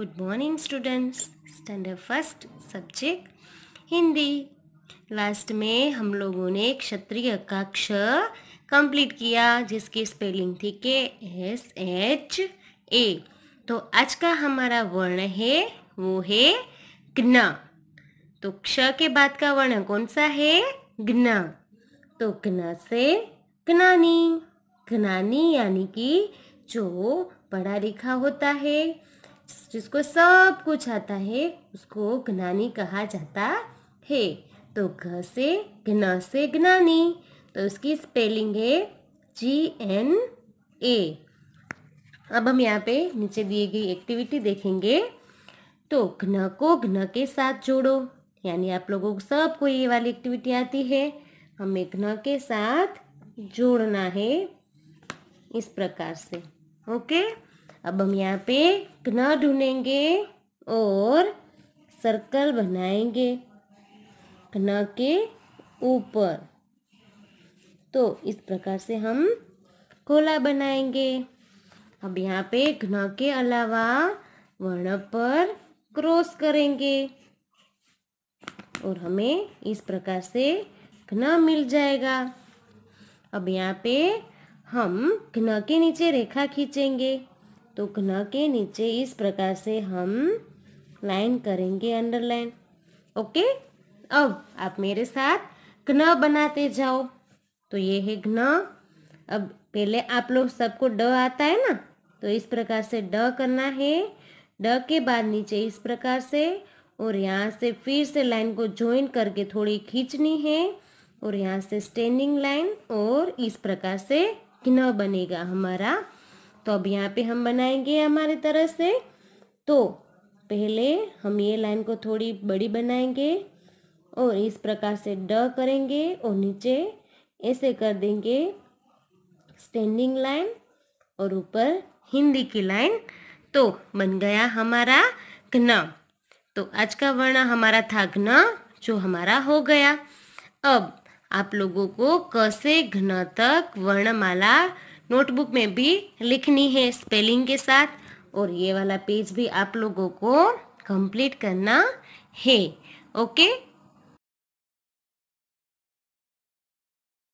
Good morning students standard first subject Hindi last में हम लोगों ने क्षत्रिय कक्ष कंप्लीट किया जिसकी स्पेलिंग थी के एस एच ए तो आज का हमारा वर्ण है वो है ज्ञ तो क्ष के बाद का वर्ण कौन सा है ज्ञ तो ज्ञ से ज्ञानी ज्ञानी यानी कि जो पढ़ा लिखा होता है जिसको सब कुछ आता है उसको ज्ञानी कहा जाता है तो घ से घन से ज्ञानी तो उसकी स्पेलिंग है जी एन ए अब हम यहाँ पे नीचे दी गई एक्टिविटी देखेंगे तो घन को घन के साथ जोड़ो यानी आप लोगों को सबको ये वाली एक्टिविटी आती है हमें घन के साथ जोड़ना है इस प्रकार से ओके अब हम यहाँ पे घना ढूंढेंगे और सर्कल बनाएंगे घना के ऊपर तो इस प्रकार से हम गोला बनाएंगे अब यहाँ पे घना के अलावा वर्ण पर क्रॉस करेंगे और हमें इस प्रकार से घना मिल जाएगा अब यहाँ पे हम घना के नीचे रेखा खींचेंगे तो घन के नीचे इस प्रकार से हम लाइन करेंगे अंडरलाइन ओके अब आप मेरे साथ घन बनाते जाओ तो ये है घन अब पहले आप लोग सबको ड आता है ना तो इस प्रकार से ड करना है ड के बाद नीचे इस प्रकार से और यहाँ से फिर से लाइन को ज्वाइन करके थोड़ी खींचनी है और यहाँ से स्टैंडिंग लाइन और इस प्रकार से घन बनेगा हमारा तो अब यहाँ पे हम बनाएंगे हमारे तरह से तो पहले हम ये लाइन को थोड़ी बड़ी बनाएंगे और इस प्रकार से ड करेंगे और नीचे ऐसे कर देंगे स्टैंडिंग लाइन और ऊपर हिंदी की लाइन तो बन गया हमारा घन तो आज का वर्ण हमारा था घन जो हमारा हो गया अब आप लोगों को क से घन तक वर्णमाला नोटबुक में भी लिखनी है स्पेलिंग के साथ और ये वाला पेज भी आप लोगों को कंप्लीट करना है ओके